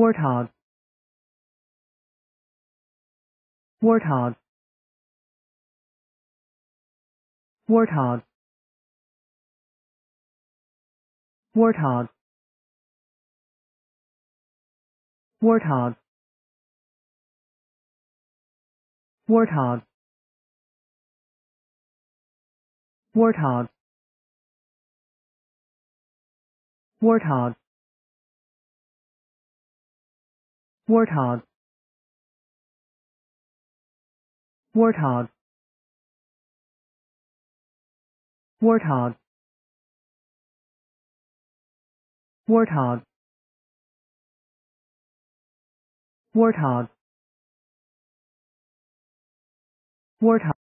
Warthog. Warthog. Warthog. Warthog. Warthog. Warthog. Warthog. Warthog. warthog warthog warthog warthog warthog warthog